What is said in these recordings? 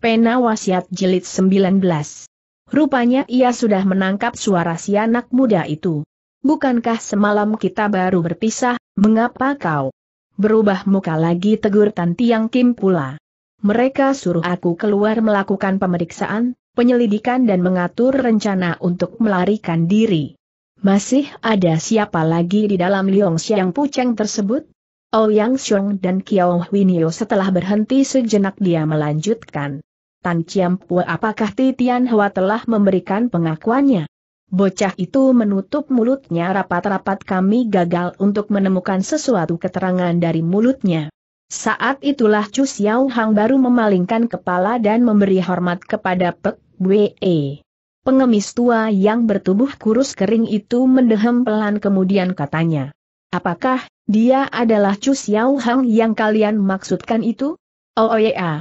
Pena Wasiat Jilid 19. Rupanya ia sudah menangkap suara si anak muda itu. Bukankah semalam kita baru berpisah, mengapa kau berubah muka lagi tegur Tan Tiang Kim pula? Mereka suruh aku keluar melakukan pemeriksaan, penyelidikan dan mengatur rencana untuk melarikan diri. Masih ada siapa lagi di dalam Liong Xiang Puceng tersebut? Ouyang Xiong dan Kiao Winio setelah berhenti sejenak dia melanjutkan. Tan Chiam Pua apakah Titian Hua telah memberikan pengakuannya? Bocah itu menutup mulutnya rapat-rapat kami gagal untuk menemukan sesuatu keterangan dari mulutnya. Saat itulah Chu Xiao Hang baru memalingkan kepala dan memberi hormat kepada Pek Wee. Pengemis tua yang bertubuh kurus kering itu mendehem pelan kemudian katanya. Apakah dia adalah Chu Xiao Hang yang kalian maksudkan itu? Oh, oh ya,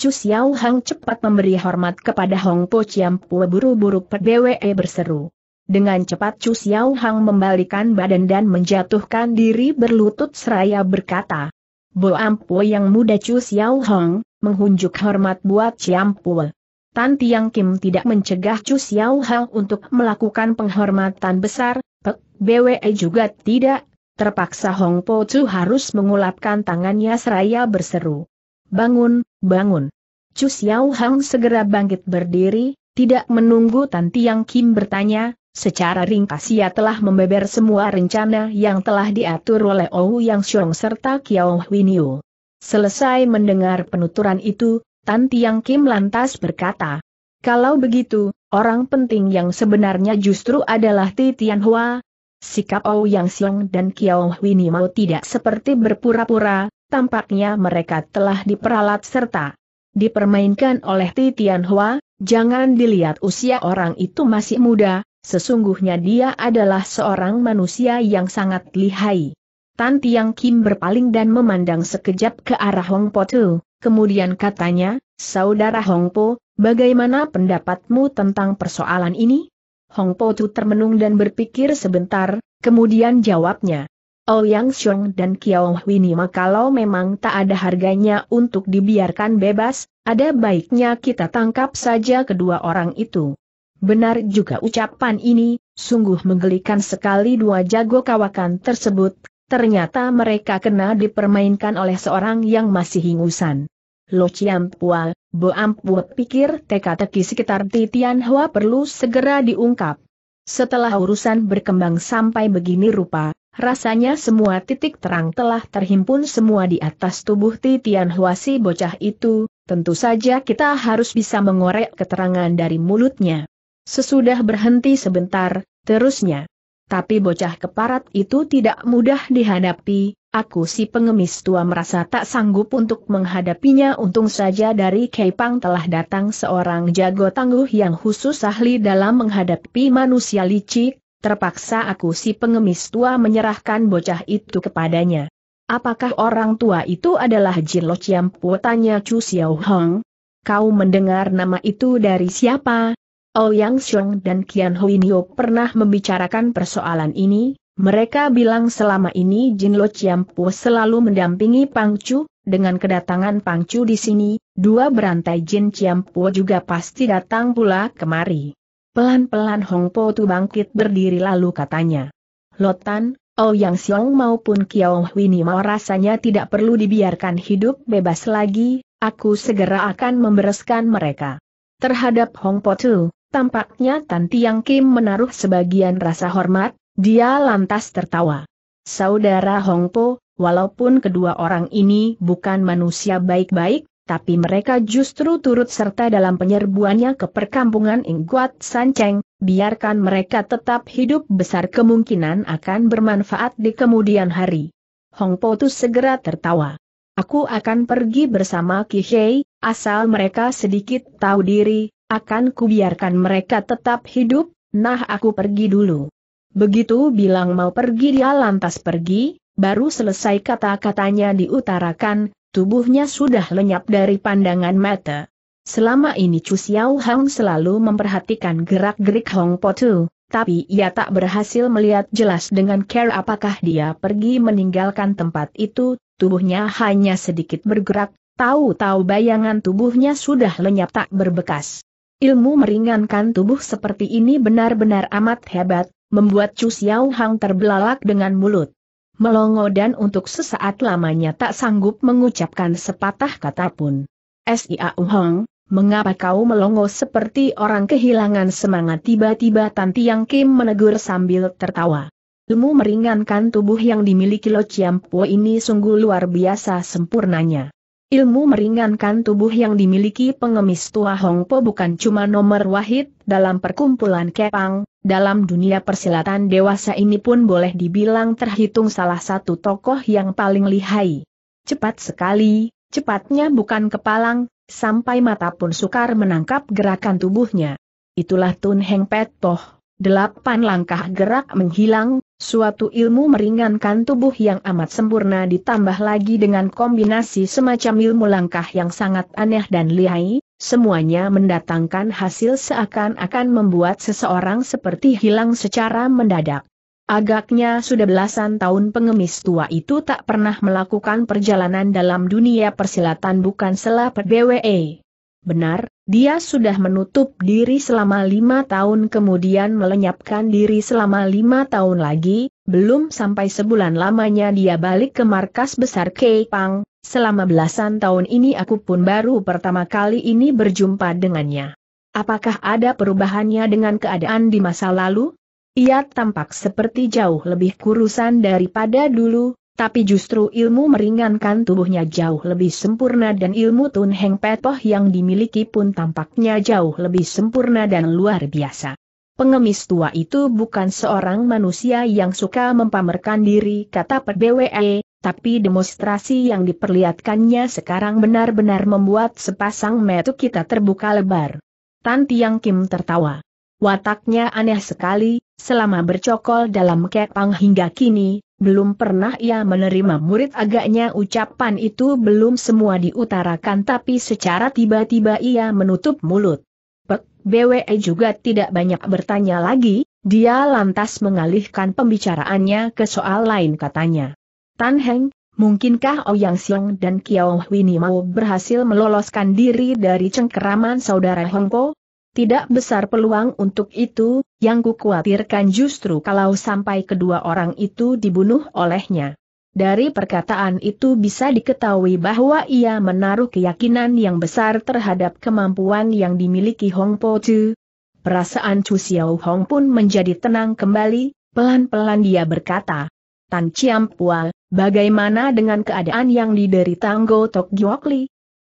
Chu Xiao Hang cepat memberi hormat kepada Hong Po Chiam Pue buru-buru PBWE e berseru. Dengan cepat Chu Xiao Hang membalikan badan dan menjatuhkan diri berlutut seraya berkata. Bo Ampue yang muda Chu Xiao Hang, menghunjuk hormat buat Chiam Pue. Tan Tiang Kim tidak mencegah Chu Xiao Hang untuk melakukan penghormatan besar, PBWE BWE juga tidak Terpaksa Hong Po Chu harus mengulapkan tangannya seraya berseru bangun, bangun. Chu Xiao Hang segera bangkit berdiri, tidak menunggu Tan Tiang Kim bertanya, secara ringkas ia telah membeber semua rencana yang telah diatur oleh Ou Yang Xiong serta Kiao Huiniu. Selesai mendengar penuturan itu, Tan Tiang Kim lantas berkata, kalau begitu, orang penting yang sebenarnya justru adalah Ti Hua. Sikap Ou Yang Xiong dan Kiao Huini mau tidak seperti berpura-pura, tampaknya mereka telah diperalat serta dipermainkan oleh Titian Hua, jangan dilihat usia orang itu masih muda, sesungguhnya dia adalah seorang manusia yang sangat lihai. Tan Tiang Kim berpaling dan memandang sekejap ke arah Hong Po Tu, kemudian katanya, Saudara Hong Po, bagaimana pendapatmu tentang persoalan ini? Hong Po Tu termenung dan berpikir sebentar, kemudian jawabnya, Ouyang Xiong dan Kiao Huinima kalau memang tak ada harganya untuk dibiarkan bebas, ada baiknya kita tangkap saja kedua orang itu. Benar juga ucapan ini, sungguh menggelikan sekali dua jago kawakan tersebut, ternyata mereka kena dipermainkan oleh seorang yang masih hingusan. Lo Chiam Pua, Bo Ampua pikir teka-teki sekitar Titian Hua perlu segera diungkap. Setelah urusan berkembang sampai begini rupa, Rasanya semua titik terang telah terhimpun semua di atas tubuh Titian Huasi bocah itu, tentu saja kita harus bisa mengorek keterangan dari mulutnya. Sesudah berhenti sebentar, terusnya. Tapi bocah keparat itu tidak mudah dihadapi, aku si pengemis tua merasa tak sanggup untuk menghadapinya untung saja dari Kepang telah datang seorang jago tangguh yang khusus ahli dalam menghadapi manusia licik, terpaksa aku si pengemis tua menyerahkan bocah itu kepadanya. Apakah orang tua itu adalah Jin Lo Chiampu? Tanya Chu Xiao Hong. Kau mendengar nama itu dari siapa? Oh, Yang Xiong dan Qian Huinio pernah membicarakan persoalan ini, mereka bilang selama ini Jin Lo Chiam Pu selalu mendampingi Pang Chu, dengan kedatangan Pang Chu di sini, dua berantai Jin Chiam Pu juga pasti datang pula kemari. Pelan-pelan Hong Po Tu bangkit berdiri lalu katanya. Lotan, Yang Xiong maupun Kiao ni mau rasanya tidak perlu dibiarkan hidup bebas lagi, aku segera akan membereskan mereka. Terhadap Hong Po Tu, tampaknya Tan Tiang Kim menaruh sebagian rasa hormat, dia lantas tertawa. Saudara Hong Po, walaupun kedua orang ini bukan manusia baik-baik, tapi mereka justru turut serta dalam penyerbuannya ke perkampungan Ingguat Sanceng, biarkan mereka tetap hidup besar kemungkinan akan bermanfaat di kemudian hari. Hong Potus segera tertawa. Aku akan pergi bersama Kihei, asal mereka sedikit tahu diri, akan kubiarkan mereka tetap hidup, nah aku pergi dulu. Begitu bilang mau pergi dia lantas pergi, baru selesai kata-katanya diutarakan, Tubuhnya sudah lenyap dari pandangan mata. Selama ini Chu Xiao Hang selalu memperhatikan gerak-gerik Hong Po Tu, tapi ia tak berhasil melihat jelas dengan care apakah dia pergi meninggalkan tempat itu, tubuhnya hanya sedikit bergerak, tahu-tahu bayangan tubuhnya sudah lenyap tak berbekas. Ilmu meringankan tubuh seperti ini benar-benar amat hebat, membuat Chu Xiao Hang terbelalak dengan mulut melongo dan untuk sesaat lamanya tak sanggup mengucapkan sepatah kata pun. S.I.A. Hong, mengapa kau melongo seperti orang kehilangan semangat tiba-tiba Tanti Yang Kim menegur sambil tertawa. Ilmu meringankan tubuh yang dimiliki Lo Chiam Po ini sungguh luar biasa sempurnanya. Ilmu meringankan tubuh yang dimiliki pengemis tua Hong Po bukan cuma nomor wahid dalam perkumpulan kepang, dalam dunia persilatan dewasa ini pun boleh dibilang terhitung salah satu tokoh yang paling lihai. Cepat sekali, cepatnya bukan kepalang, sampai mata pun sukar menangkap gerakan tubuhnya. Itulah Tun Heng Pet Toh. delapan langkah gerak menghilang, suatu ilmu meringankan tubuh yang amat sempurna ditambah lagi dengan kombinasi semacam ilmu langkah yang sangat aneh dan lihai, semuanya mendatangkan hasil seakan-akan membuat seseorang seperti hilang secara mendadak. Agaknya sudah belasan tahun pengemis tua itu tak pernah melakukan perjalanan dalam dunia persilatan bukan selah PBWE. Benar, dia sudah menutup diri selama lima tahun kemudian melenyapkan diri selama lima tahun lagi, belum sampai sebulan lamanya dia balik ke markas besar Kepang. Selama belasan tahun ini aku pun baru pertama kali ini berjumpa dengannya. Apakah ada perubahannya dengan keadaan di masa lalu? Ia tampak seperti jauh lebih kurusan daripada dulu, tapi justru ilmu meringankan tubuhnya jauh lebih sempurna dan ilmu Tun Heng Petoh yang dimiliki pun tampaknya jauh lebih sempurna dan luar biasa. Pengemis tua itu bukan seorang manusia yang suka mempamerkan diri, kata PBWE, tapi demonstrasi yang diperlihatkannya sekarang benar-benar membuat sepasang metu kita terbuka lebar. Tan Tiang Kim tertawa. Wataknya aneh sekali, selama bercokol dalam kepang hingga kini, belum pernah ia menerima murid agaknya ucapan itu belum semua diutarakan tapi secara tiba-tiba ia menutup mulut. Pek BWE juga tidak banyak bertanya lagi, dia lantas mengalihkan pembicaraannya ke soal lain katanya. Tan Heng, mungkinkah Ouyang Xiong dan Kiao Huini mau berhasil meloloskan diri dari cengkeraman saudara Hong Po? Tidak besar peluang untuk itu, yang kukhawatirkan justru kalau sampai kedua orang itu dibunuh olehnya. Dari perkataan itu bisa diketahui bahwa ia menaruh keyakinan yang besar terhadap kemampuan yang dimiliki Hong Po Chu. Perasaan Chu Xiao Hong pun menjadi tenang kembali, pelan-pelan dia berkata, Tan Chiam Pua, bagaimana dengan keadaan yang diderita Nggo Tok Giok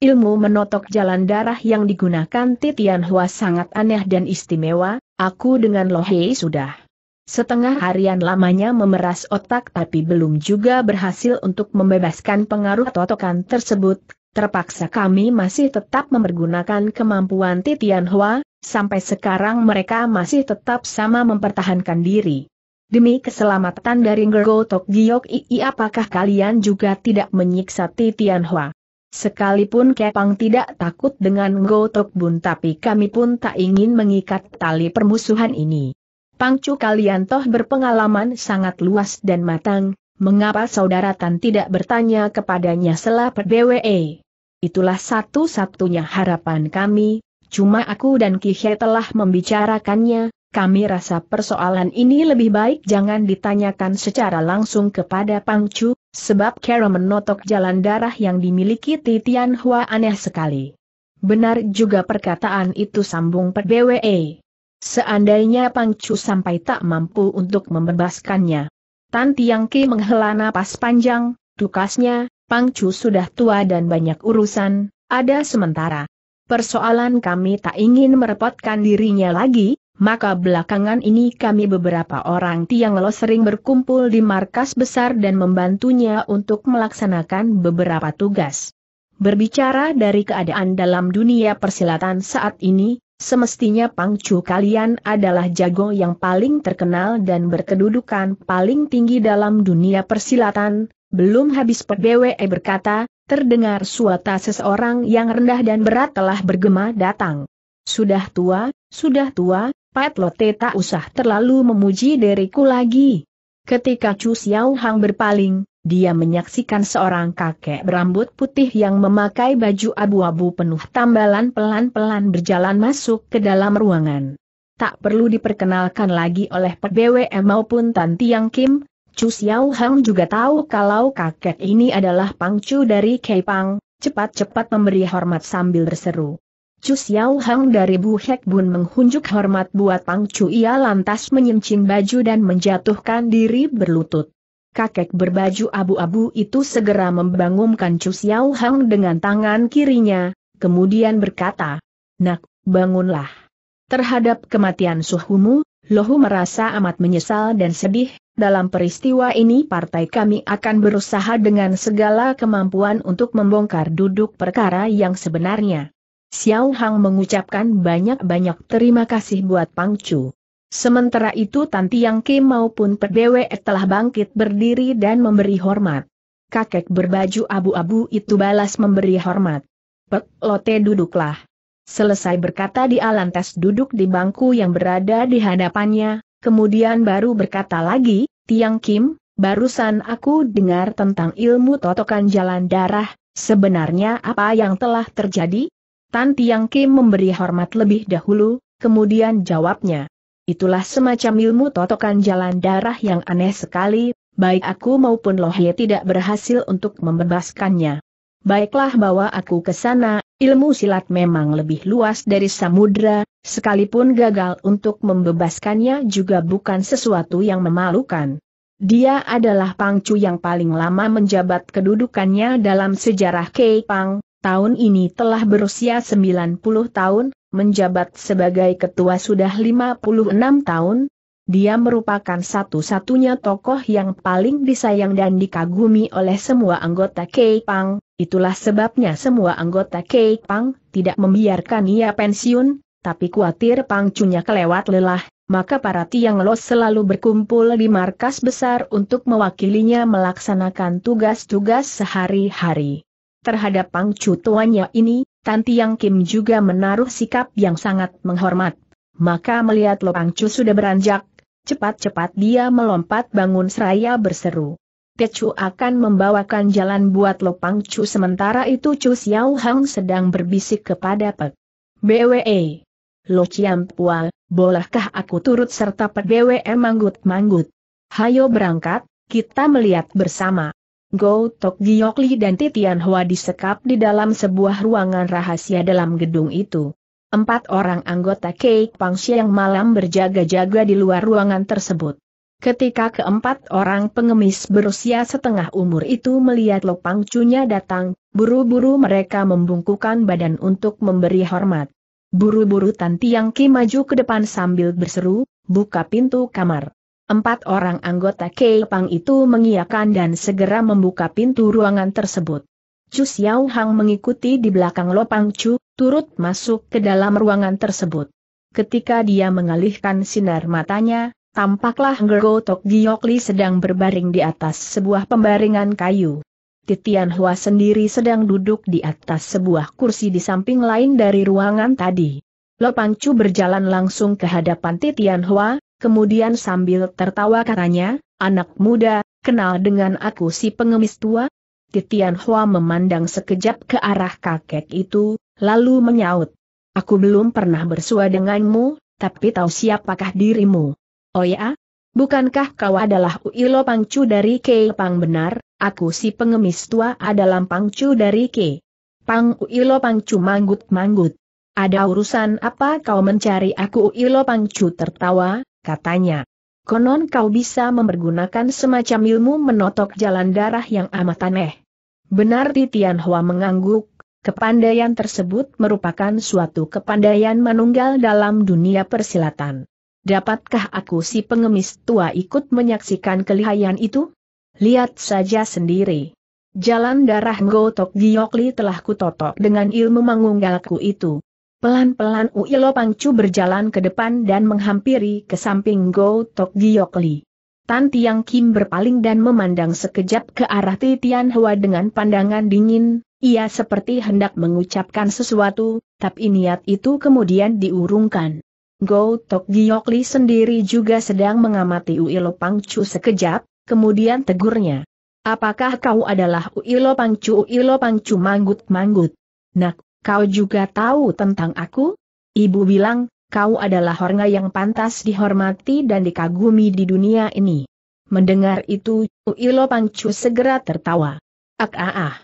Ilmu menotok jalan darah yang digunakan Titian Hua sangat aneh dan istimewa, aku dengan Lohei sudah. Setengah harian lamanya memeras otak tapi belum juga berhasil untuk membebaskan pengaruh totokan tersebut, terpaksa kami masih tetap memergunakan kemampuan Titian Hua, sampai sekarang mereka masih tetap sama mempertahankan diri. Demi keselamatan dari Tok Giok Ii apakah kalian juga tidak menyiksa Titianhua? Sekalipun Kepang tidak takut dengan Tok Bun tapi kami pun tak ingin mengikat tali permusuhan ini. Pangcu kalian toh berpengalaman sangat luas dan matang, mengapa saudara Tan tidak bertanya kepadanya setelah BWE? Itulah satu-satunya harapan kami, cuma aku dan Kihe telah membicarakannya, kami rasa persoalan ini lebih baik jangan ditanyakan secara langsung kepada Pang Chu, sebab Kara menotok jalan darah yang dimiliki Titian Hua aneh sekali. Benar juga perkataan itu sambung per BWE. Seandainya Pang Chu sampai tak mampu untuk membebaskannya. Tan Tiang Ki menghela napas panjang, tukasnya, Pang Chu sudah tua dan banyak urusan, ada sementara. Persoalan kami tak ingin merepotkan dirinya lagi, maka belakangan ini kami beberapa orang Tiang Lo sering berkumpul di markas besar dan membantunya untuk melaksanakan beberapa tugas. Berbicara dari keadaan dalam dunia persilatan saat ini, semestinya pangcu kalian adalah jago yang paling terkenal dan berkedudukan paling tinggi dalam dunia persilatan, belum habis PBWE e berkata, terdengar suara seseorang yang rendah dan berat telah bergema datang. Sudah tua, sudah tua, Pat Lotte tak usah terlalu memuji diriku lagi. Ketika Chu Xiao Hang berpaling, dia menyaksikan seorang kakek berambut putih yang memakai baju abu-abu penuh tambalan pelan-pelan berjalan masuk ke dalam ruangan. Tak perlu diperkenalkan lagi oleh Pak BWM maupun Tan Tiang Kim, Chu Xiao Hang juga tahu kalau kakek ini adalah pangcu dari Pang, cepat-cepat memberi hormat sambil berseru. Chu Xiao Hang dari Bu Hek Bun menghunjuk hormat buat Pang Chu ia lantas menyincing baju dan menjatuhkan diri berlutut. Kakek berbaju abu-abu itu segera membangunkan Chu Xiao Hang dengan tangan kirinya, kemudian berkata, Nak, bangunlah. Terhadap kematian suhumu, Lohu merasa amat menyesal dan sedih, dalam peristiwa ini partai kami akan berusaha dengan segala kemampuan untuk membongkar duduk perkara yang sebenarnya. Xiao Hang mengucapkan banyak-banyak terima kasih buat Pang Chu. Sementara itu Tan Tiang Kim maupun Perdewe telah bangkit berdiri dan memberi hormat. Kakek berbaju abu-abu itu balas memberi hormat. Pek Lote duduklah. Selesai berkata di Alantes duduk di bangku yang berada di hadapannya, kemudian baru berkata lagi, Tiang Kim, barusan aku dengar tentang ilmu totokan jalan darah, sebenarnya apa yang telah terjadi? Tan Tiang Kim memberi hormat lebih dahulu, kemudian jawabnya. Itulah semacam ilmu totokan jalan darah yang aneh sekali, baik aku maupun Lohye tidak berhasil untuk membebaskannya. Baiklah bawa aku ke sana, ilmu silat memang lebih luas dari samudra, sekalipun gagal untuk membebaskannya juga bukan sesuatu yang memalukan. Dia adalah pangcu yang paling lama menjabat kedudukannya dalam sejarah Pang, tahun ini telah berusia 90 tahun, menjabat sebagai ketua sudah 56 tahun, dia merupakan satu-satunya tokoh yang paling disayang dan dikagumi oleh semua anggota Keipang, itulah sebabnya semua anggota Keipang tidak membiarkan ia pensiun, tapi khawatir pangcunya kelewat lelah, maka para Tiang Los selalu berkumpul di markas besar untuk mewakilinya melaksanakan tugas-tugas sehari-hari. Terhadap pangcu tuannya ini, Tan Tiang Kim juga menaruh sikap yang sangat menghormat. Maka melihat Lo Pangcu sudah beranjak, cepat-cepat dia melompat bangun seraya berseru. Chu akan membawakan jalan buat Lo Pangcu sementara itu Chu Xiao Hang sedang berbisik kepada Pek. BWE. Lo Pual, bolehkah aku turut serta Pek BWE manggut-manggut? Hayo berangkat, kita melihat bersama. Go Tok Giokli dan Titian Hua disekap di dalam sebuah ruangan rahasia dalam gedung itu. Empat orang anggota Cake Pangsiang Siang malam berjaga-jaga di luar ruangan tersebut. Ketika keempat orang pengemis berusia setengah umur itu melihat Lopang Cunya datang, buru-buru mereka membungkukan badan untuk memberi hormat. Buru-buru Tan Tiang Ki maju ke depan sambil berseru, buka pintu kamar. Empat orang anggota Keipang itu mengiakan dan segera membuka pintu ruangan tersebut. Chu Xiao Hang mengikuti di belakang Lopang Chu, turut masuk ke dalam ruangan tersebut. Ketika dia mengalihkan sinar matanya, tampaklah Gergo Tok Giokli sedang berbaring di atas sebuah pembaringan kayu. Titian Hua sendiri sedang duduk di atas sebuah kursi di samping lain dari ruangan tadi. Lopang Chu berjalan langsung ke hadapan Titian Hua, kemudian sambil tertawa katanya, anak muda, kenal dengan aku si pengemis tua? Titian Hua memandang sekejap ke arah kakek itu, lalu menyaut. Aku belum pernah bersua denganmu, tapi tahu siapakah dirimu. Oh ya? Bukankah kau adalah Uilo Pangcu dari Ke Pang benar, aku si pengemis tua adalah Pangcu dari Ke? Pang Uilo Pangcu manggut-manggut. Ada urusan apa kau mencari aku Uilo Pangcu tertawa, katanya. Konon kau bisa mempergunakan semacam ilmu menotok jalan darah yang amat aneh. Benar Titian Hua mengangguk, kepandaian tersebut merupakan suatu kepandaian menunggal dalam dunia persilatan. Dapatkah aku si pengemis tua ikut menyaksikan kelihayan itu? Lihat saja sendiri. Jalan darah Gotok Giokli telah kutotok dengan ilmu mengunggalku itu. Pelan-pelan Uilo Pangcu berjalan ke depan dan menghampiri ke samping Go Tok Li. Tan Tiang Kim berpaling dan memandang sekejap ke arah Titian Hua dengan pandangan dingin, ia seperti hendak mengucapkan sesuatu, tapi niat itu kemudian diurungkan. Go Tok Li sendiri juga sedang mengamati Uilo Pangcu sekejap, kemudian tegurnya. Apakah kau adalah Uilo Pangcu Uilo Pangcu manggut-manggut? Nak, Kau juga tahu tentang aku? Ibu bilang, kau adalah hornga yang pantas dihormati dan dikagumi di dunia ini. Mendengar itu, Uilo Pangcu segera tertawa. Ak ah ah.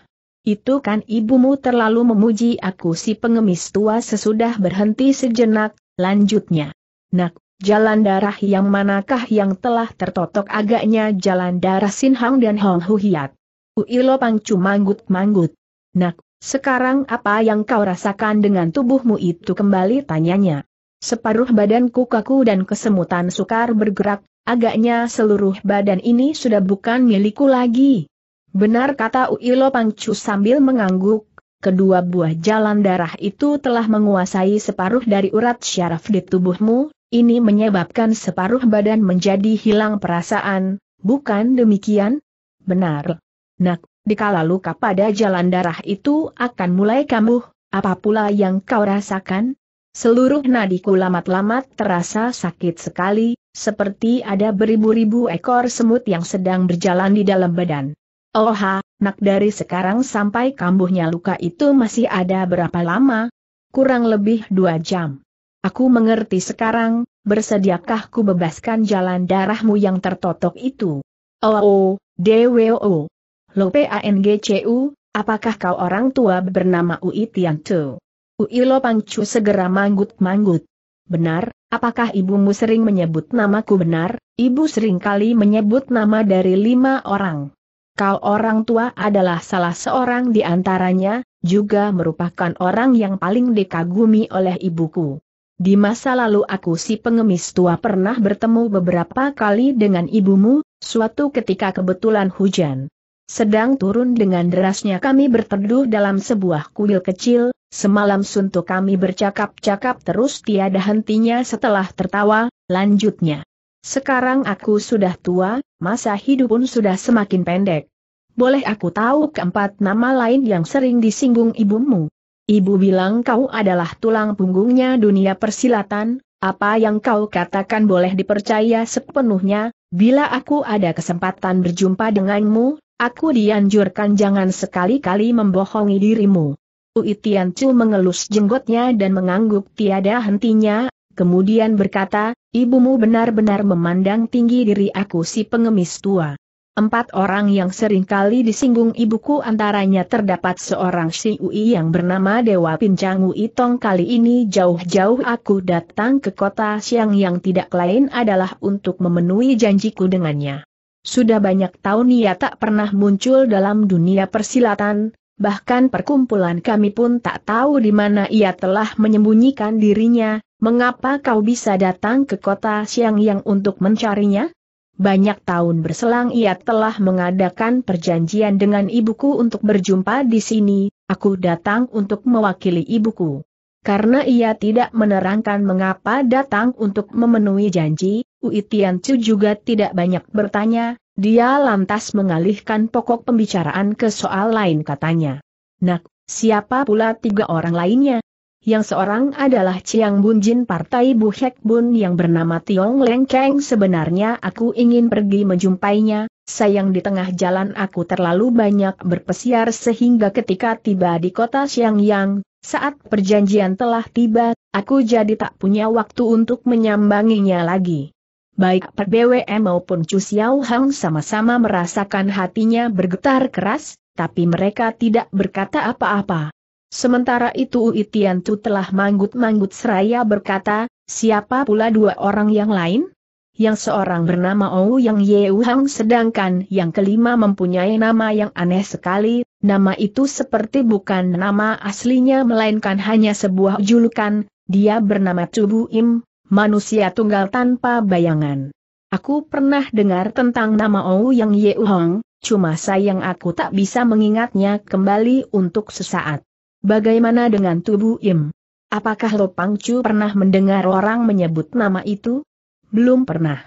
Itu kan ibumu terlalu memuji aku si pengemis tua sesudah berhenti sejenak, lanjutnya. Nak, jalan darah yang manakah yang telah tertotok agaknya jalan darah Sinhang dan Hong Huhiat. Uilo Pangcu manggut-manggut. Nak, sekarang apa yang kau rasakan dengan tubuhmu itu kembali tanyanya. Separuh badanku kaku dan kesemutan sukar bergerak, agaknya seluruh badan ini sudah bukan milikku lagi. Benar kata Uilo Pangcu sambil mengangguk, kedua buah jalan darah itu telah menguasai separuh dari urat syaraf di tubuhmu, ini menyebabkan separuh badan menjadi hilang perasaan, bukan demikian? Benar. Nak, dikala luka pada jalan darah itu akan mulai kambuh, apa pula yang kau rasakan? Seluruh nadiku lamat-lamat terasa sakit sekali, seperti ada beribu-ribu ekor semut yang sedang berjalan di dalam badan. Oha, nak dari sekarang sampai kambuhnya luka itu masih ada berapa lama? Kurang lebih dua jam. Aku mengerti sekarang, bersediakah ku bebaskan jalan darahmu yang tertotok itu? Oh, oh, DWO. Lo PANGCU, apakah kau orang tua bernama Ui Tian Tu? Ui Lo Pangcu segera manggut-manggut. Benar, apakah ibumu sering menyebut namaku benar? Ibu sering kali menyebut nama dari lima orang. Kau orang tua adalah salah seorang di antaranya, juga merupakan orang yang paling dikagumi oleh ibuku. Di masa lalu aku si pengemis tua pernah bertemu beberapa kali dengan ibumu, suatu ketika kebetulan hujan sedang turun dengan derasnya kami berteduh dalam sebuah kuil kecil, semalam suntuk kami bercakap-cakap terus tiada hentinya setelah tertawa, lanjutnya. Sekarang aku sudah tua, masa hidup pun sudah semakin pendek. Boleh aku tahu keempat nama lain yang sering disinggung ibumu? Ibu bilang kau adalah tulang punggungnya dunia persilatan, apa yang kau katakan boleh dipercaya sepenuhnya, bila aku ada kesempatan berjumpa denganmu, Aku dianjurkan jangan sekali-kali membohongi dirimu. Ui Tian Chu mengelus jenggotnya dan mengangguk tiada hentinya, kemudian berkata, ibumu benar-benar memandang tinggi diri aku si pengemis tua. Empat orang yang sering kali disinggung ibuku antaranya terdapat seorang si Ui yang bernama Dewa Pincang Ui Tong kali ini jauh-jauh aku datang ke kota Siang yang tidak lain adalah untuk memenuhi janjiku dengannya. Sudah banyak tahun ia tak pernah muncul dalam dunia persilatan, bahkan perkumpulan kami pun tak tahu di mana ia telah menyembunyikan dirinya, mengapa kau bisa datang ke kota siang yang untuk mencarinya? Banyak tahun berselang ia telah mengadakan perjanjian dengan ibuku untuk berjumpa di sini, aku datang untuk mewakili ibuku karena ia tidak menerangkan mengapa datang untuk memenuhi janji, Ui Chu juga tidak banyak bertanya, dia lantas mengalihkan pokok pembicaraan ke soal lain katanya. Nak, siapa pula tiga orang lainnya? Yang seorang adalah Chiang Bun Jin Partai Bu Hek Bun yang bernama Tiong Leng Keng sebenarnya aku ingin pergi menjumpainya, sayang di tengah jalan aku terlalu banyak berpesiar sehingga ketika tiba di kota Xiangyang, saat perjanjian telah tiba, aku jadi tak punya waktu untuk menyambanginya lagi. Baik Pak BWM maupun Chu Xiao Hang sama-sama merasakan hatinya bergetar keras, tapi mereka tidak berkata apa-apa. Sementara itu Uitian Tu telah manggut-manggut seraya berkata, siapa pula dua orang yang lain? Yang seorang bernama Ou Yang Yeu Hang sedangkan yang kelima mempunyai nama yang aneh sekali, Nama itu seperti bukan nama aslinya melainkan hanya sebuah julukan, dia bernama Tubu Im, manusia tunggal tanpa bayangan. Aku pernah dengar tentang nama Ou Yang Ye Hong, cuma sayang aku tak bisa mengingatnya kembali untuk sesaat. Bagaimana dengan Tubu Im? Apakah Lopang Chu pernah mendengar orang menyebut nama itu? Belum pernah.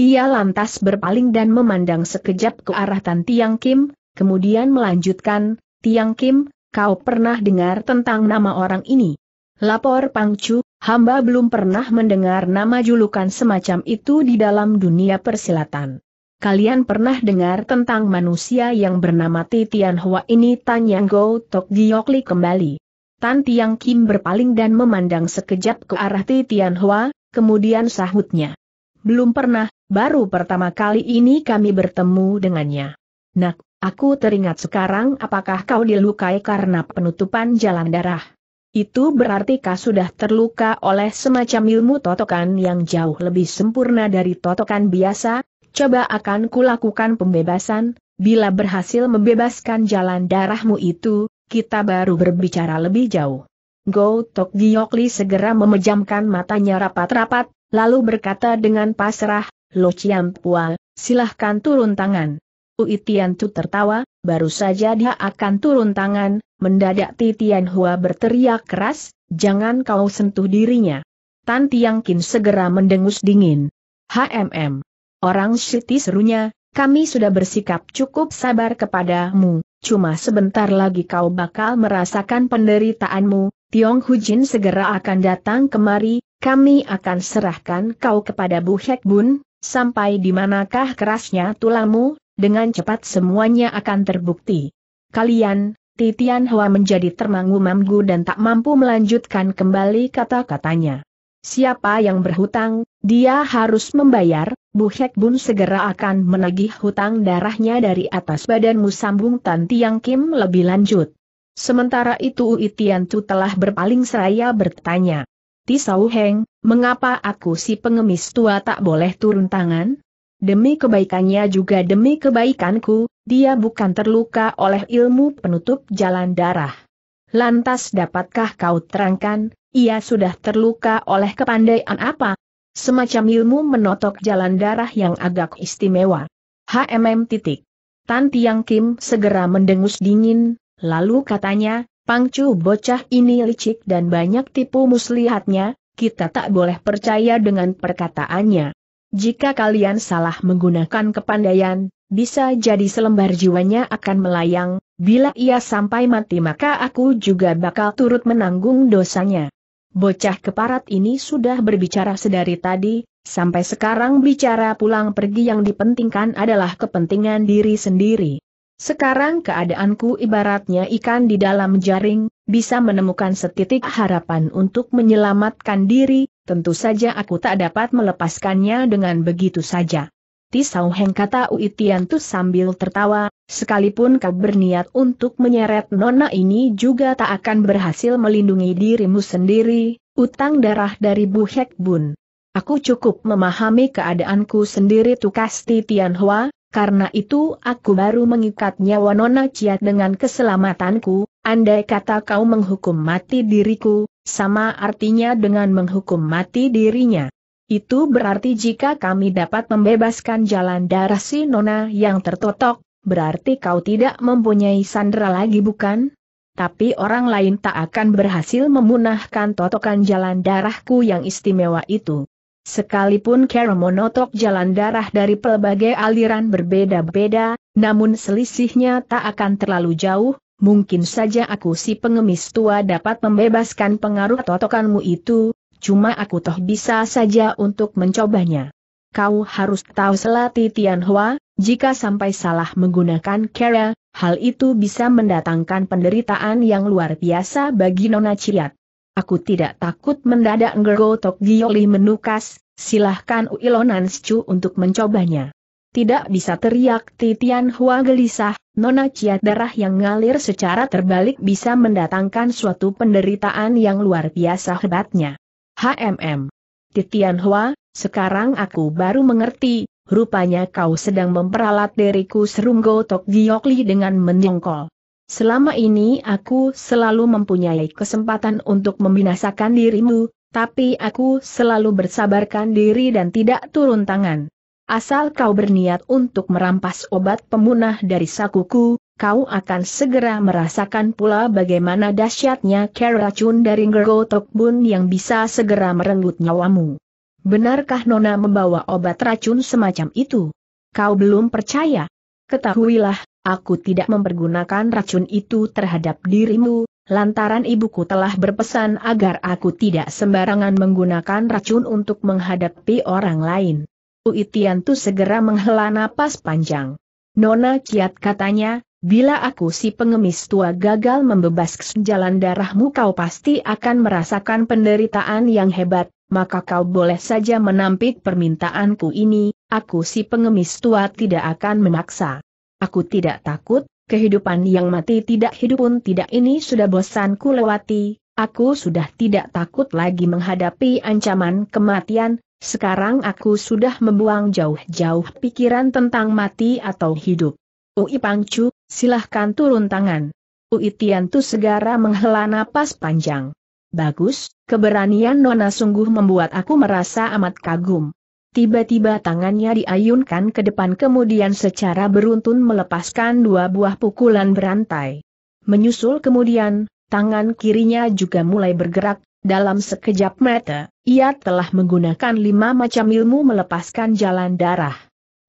Ia lantas berpaling dan memandang sekejap ke arah Tan Tiang Kim, kemudian melanjutkan, Tiang Kim, kau pernah dengar tentang nama orang ini? Lapor Pangcu, hamba belum pernah mendengar nama julukan semacam itu di dalam dunia persilatan. Kalian pernah dengar tentang manusia yang bernama Titian Hua ini Tan Go Tok Giokli kembali. Tan Tiang Kim berpaling dan memandang sekejap ke arah Titian Hua, kemudian sahutnya. Belum pernah, baru pertama kali ini kami bertemu dengannya. Nak, Aku teringat sekarang apakah kau dilukai karena penutupan jalan darah. Itu berarti kau sudah terluka oleh semacam ilmu totokan yang jauh lebih sempurna dari totokan biasa, coba akan kulakukan pembebasan, bila berhasil membebaskan jalan darahmu itu, kita baru berbicara lebih jauh. Go Tok Giokli segera memejamkan matanya rapat-rapat, lalu berkata dengan pasrah, Lo Chiam Pua, silahkan turun tangan. Ui Tian Tu tertawa, baru saja dia akan turun tangan, mendadak Ti Hua berteriak keras, jangan kau sentuh dirinya. Tan Tiang Kin segera mendengus dingin. HMM. Orang Siti serunya, kami sudah bersikap cukup sabar kepadamu, cuma sebentar lagi kau bakal merasakan penderitaanmu, Tiong Hu Jin segera akan datang kemari, kami akan serahkan kau kepada Bu Hek Bun, sampai di manakah kerasnya tulamu, dengan cepat semuanya akan terbukti. Kalian, Titian Hua menjadi termangu-manggu dan tak mampu melanjutkan kembali kata-katanya. Siapa yang berhutang, dia harus membayar, Bu Hek Bun segera akan menagih hutang darahnya dari atas badanmu sambung Tan Tiang Kim lebih lanjut. Sementara itu Ui Tian Tu telah berpaling seraya bertanya. Ti Sau Heng, mengapa aku si pengemis tua tak boleh turun tangan? Demi kebaikannya juga demi kebaikanku, dia bukan terluka oleh ilmu penutup jalan darah. Lantas dapatkah kau terangkan, ia sudah terluka oleh kepandaian apa? Semacam ilmu menotok jalan darah yang agak istimewa. HMM titik. Tan Tiang Kim segera mendengus dingin, lalu katanya, Pangcu bocah ini licik dan banyak tipu muslihatnya, kita tak boleh percaya dengan perkataannya. Jika kalian salah menggunakan kepandaian, bisa jadi selembar jiwanya akan melayang, bila ia sampai mati maka aku juga bakal turut menanggung dosanya. Bocah keparat ini sudah berbicara sedari tadi, sampai sekarang bicara pulang pergi yang dipentingkan adalah kepentingan diri sendiri. Sekarang keadaanku ibaratnya ikan di dalam jaring, bisa menemukan setitik harapan untuk menyelamatkan diri, tentu saja aku tak dapat melepaskannya dengan begitu saja. Tisau Heng kata Uitiantu sambil tertawa, sekalipun kau berniat untuk menyeret nona ini juga tak akan berhasil melindungi dirimu sendiri, utang darah dari Bu Hek Bun. Aku cukup memahami keadaanku sendiri tukas Titianhua, karena itu aku baru mengikat nyawa Nona Ciat dengan keselamatanku, Andai kata kau menghukum mati diriku, sama artinya dengan menghukum mati dirinya. Itu berarti jika kami dapat membebaskan jalan darah si Nona yang tertotok, berarti kau tidak mempunyai sandera lagi bukan? Tapi orang lain tak akan berhasil memunahkan totokan jalan darahku yang istimewa itu. Sekalipun Kero monotok jalan darah dari pelbagai aliran berbeda-beda, namun selisihnya tak akan terlalu jauh, mungkin saja aku si pengemis tua dapat membebaskan pengaruh totokanmu itu, cuma aku toh bisa saja untuk mencobanya. Kau harus tahu selati Tianhua, jika sampai salah menggunakan kera, hal itu bisa mendatangkan penderitaan yang luar biasa bagi Nona Ciat. Aku tidak takut mendadak Ngergo Tok Gioli menukas, silahkan Uilonan Scu untuk mencobanya. Tidak bisa teriak Titian Hua gelisah, Nona ciat darah yang ngalir secara terbalik bisa mendatangkan suatu penderitaan yang luar biasa hebatnya. HMM. Titian Hua, sekarang aku baru mengerti, rupanya kau sedang memperalat diriku serunggo Tok Giokli dengan menyongkol. Selama ini aku selalu mempunyai kesempatan untuk membinasakan dirimu, tapi aku selalu bersabarkan diri dan tidak turun tangan. Asal kau berniat untuk merampas obat pemunah dari sakuku, kau akan segera merasakan pula bagaimana dahsyatnya racun dari Ngergo Tokbun yang bisa segera merenggut nyawamu. Benarkah Nona membawa obat racun semacam itu? Kau belum percaya? Ketahuilah, aku tidak mempergunakan racun itu terhadap dirimu, lantaran ibuku telah berpesan agar aku tidak sembarangan menggunakan racun untuk menghadapi orang lain tu segera menghela napas panjang. Nona Ciat katanya, bila aku si pengemis tua gagal membebaskan jalan darahmu kau pasti akan merasakan penderitaan yang hebat, maka kau boleh saja menampik permintaanku ini, aku si pengemis tua tidak akan memaksa. Aku tidak takut, kehidupan yang mati tidak hidup pun tidak ini sudah bosanku lewati, aku sudah tidak takut lagi menghadapi ancaman kematian, sekarang aku sudah membuang jauh-jauh pikiran tentang mati atau hidup. Ui Pangcu, silahkan turun tangan. Ui Tiantu segera menghela napas panjang. Bagus, keberanian Nona sungguh membuat aku merasa amat kagum. Tiba-tiba tangannya diayunkan ke depan kemudian secara beruntun melepaskan dua buah pukulan berantai. Menyusul kemudian, tangan kirinya juga mulai bergerak, dalam sekejap mata, ia telah menggunakan lima macam ilmu melepaskan jalan darah.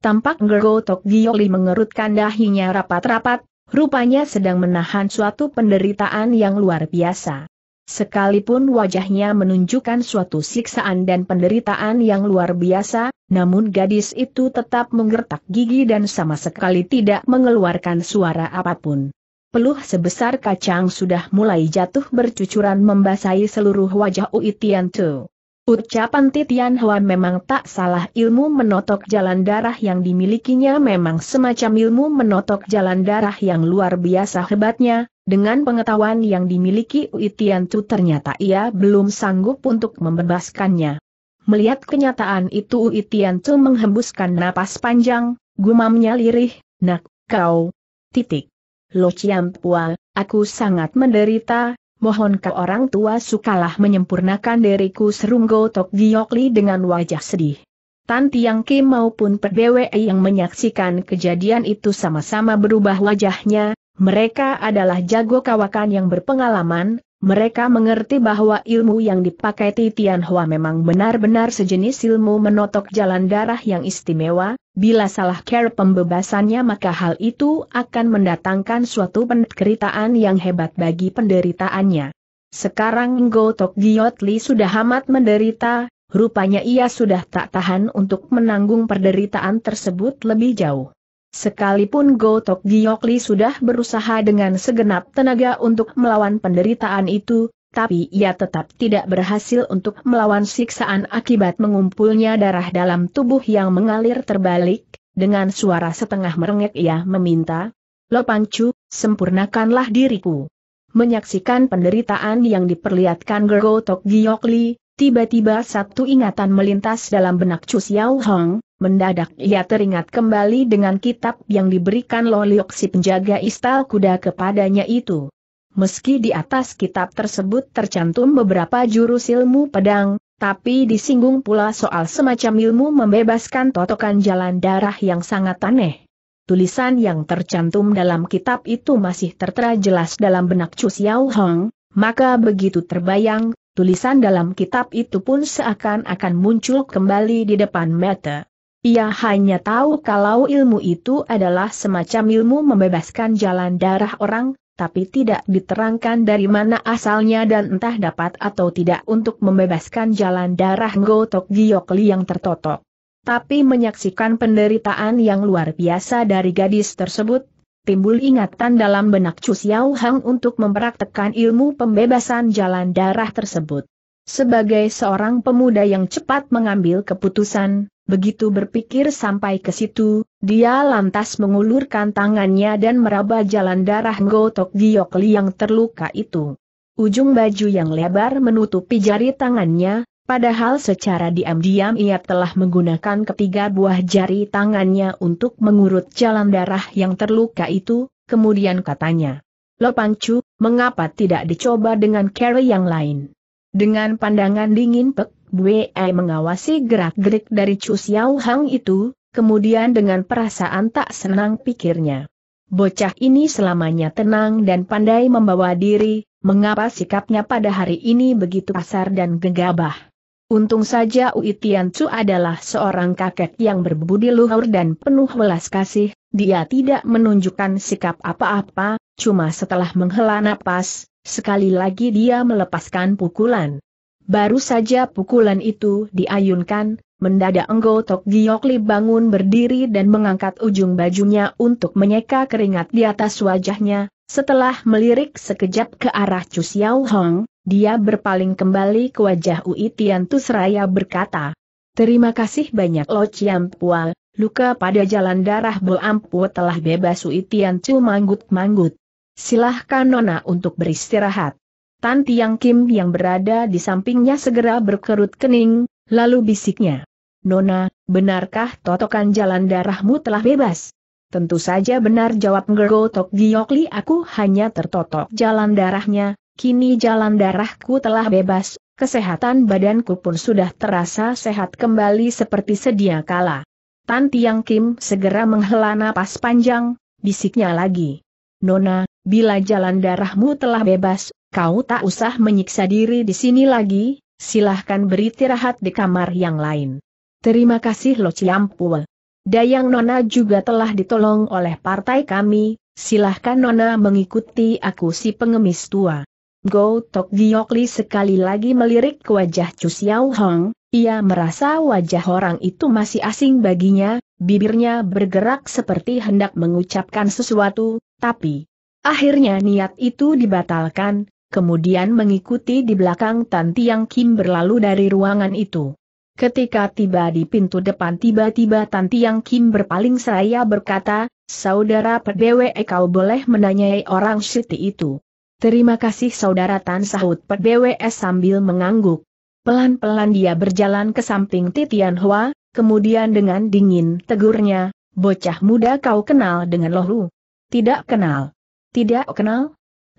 Tampak Tok Gioli mengerutkan dahinya rapat-rapat, rupanya sedang menahan suatu penderitaan yang luar biasa. Sekalipun wajahnya menunjukkan suatu siksaan dan penderitaan yang luar biasa, namun gadis itu tetap menggertak gigi dan sama sekali tidak mengeluarkan suara apapun peluh sebesar kacang sudah mulai jatuh bercucuran membasahi seluruh wajah Ui Tian Tu. Ucapan Titian Hua memang tak salah ilmu menotok jalan darah yang dimilikinya memang semacam ilmu menotok jalan darah yang luar biasa hebatnya, dengan pengetahuan yang dimiliki Uitian Tu ternyata ia belum sanggup untuk membebaskannya. Melihat kenyataan itu Uitian Tu menghembuskan napas panjang, gumamnya lirih, nak, kau, titik. Lo Ciampua, aku sangat menderita, mohon ke orang tua sukalah menyempurnakan diriku serunggo Tok Giokli dengan wajah sedih. Tan Tiang Kim maupun PBWE yang menyaksikan kejadian itu sama-sama berubah wajahnya, mereka adalah jago kawakan yang berpengalaman, mereka mengerti bahwa ilmu yang dipakai Titian Hua memang benar-benar sejenis ilmu menotok jalan darah yang istimewa, bila salah care pembebasannya maka hal itu akan mendatangkan suatu penderitaan yang hebat bagi penderitaannya. Sekarang Gotok Giotli sudah amat menderita, rupanya ia sudah tak tahan untuk menanggung penderitaan tersebut lebih jauh. Sekalipun Gotok Giokli sudah berusaha dengan segenap tenaga untuk melawan penderitaan itu, tapi ia tetap tidak berhasil untuk melawan siksaan akibat mengumpulnya darah dalam tubuh yang mengalir terbalik, dengan suara setengah merengek ia meminta, "Lo Pangcu, sempurnakanlah diriku. Menyaksikan penderitaan yang diperlihatkan Gotok Giokli, tiba-tiba satu ingatan melintas dalam benak Chu Xiao Hong, Mendadak ia teringat kembali dengan kitab yang diberikan Loliok si penjaga istal kuda kepadanya itu. Meski di atas kitab tersebut tercantum beberapa jurus ilmu pedang, tapi disinggung pula soal semacam ilmu membebaskan totokan jalan darah yang sangat aneh. Tulisan yang tercantum dalam kitab itu masih tertera jelas dalam benak Chu Xiao Hong, maka begitu terbayang, tulisan dalam kitab itu pun seakan-akan muncul kembali di depan mata. Ia hanya tahu kalau ilmu itu adalah semacam ilmu membebaskan jalan darah orang, tapi tidak diterangkan dari mana asalnya dan entah dapat atau tidak untuk membebaskan jalan darah Gotok Giokli yang tertotok. Tapi menyaksikan penderitaan yang luar biasa dari gadis tersebut, timbul ingatan dalam benak Chu Xiao Hang untuk mempraktekkan ilmu pembebasan jalan darah tersebut. Sebagai seorang pemuda yang cepat mengambil keputusan, Begitu berpikir sampai ke situ, dia lantas mengulurkan tangannya dan meraba jalan darah Gotok Giokli yang terluka itu. Ujung baju yang lebar menutupi jari tangannya, padahal secara diam-diam ia telah menggunakan ketiga buah jari tangannya untuk mengurut jalan darah yang terluka itu, kemudian katanya. Lo Pangcu, mengapa tidak dicoba dengan cara yang lain? Dengan pandangan dingin pek, Bue mengawasi gerak-gerik dari Chu Xiao Hang itu, kemudian dengan perasaan tak senang pikirnya. Bocah ini selamanya tenang dan pandai membawa diri, mengapa sikapnya pada hari ini begitu kasar dan gegabah. Untung saja Ui Tian Chu adalah seorang kakek yang berbudi luhur dan penuh welas kasih, dia tidak menunjukkan sikap apa-apa, cuma setelah menghela napas, sekali lagi dia melepaskan pukulan. Baru saja pukulan itu diayunkan, mendadak Enggo Tok Giokli bangun berdiri dan mengangkat ujung bajunya untuk menyeka keringat di atas wajahnya, setelah melirik sekejap ke arah Chu Xiao Hong, dia berpaling kembali ke wajah Ui Tian Tusraya berkata, Terima kasih banyak Lo Chiam Pua, luka pada jalan darah belampu telah bebas Ui Tian Chu manggut-manggut. Silahkan Nona untuk beristirahat. Tan Tiang Kim yang berada di sampingnya segera berkerut kening, lalu bisiknya. Nona, benarkah totokan jalan darahmu telah bebas? Tentu saja benar jawab Ngergotok Giokli aku hanya tertotok jalan darahnya, kini jalan darahku telah bebas, kesehatan badanku pun sudah terasa sehat kembali seperti sedia kala. Tan Tiang Kim segera menghela napas panjang, bisiknya lagi. Nona, bila jalan darahmu telah bebas, Kau tak usah menyiksa diri di sini lagi, silahkan beri beristirahat di kamar yang lain. Terima kasih Lo Ciampue. Dayang Nona juga telah ditolong oleh partai kami, silahkan Nona mengikuti aku si pengemis tua. Go Tok Giokli sekali lagi melirik ke wajah Chu Xiao Hong, ia merasa wajah orang itu masih asing baginya, bibirnya bergerak seperti hendak mengucapkan sesuatu, tapi akhirnya niat itu dibatalkan, kemudian mengikuti di belakang Tan Tiang Kim berlalu dari ruangan itu. Ketika tiba di pintu depan tiba-tiba Tan Tiang Kim berpaling seraya berkata, Saudara PBWE kau boleh menanyai orang Siti itu. Terima kasih Saudara Tan sahut PBWE sambil mengangguk. Pelan-pelan dia berjalan ke samping Titian Hua, kemudian dengan dingin tegurnya, bocah muda kau kenal dengan Lohu? Tidak kenal. Tidak kenal?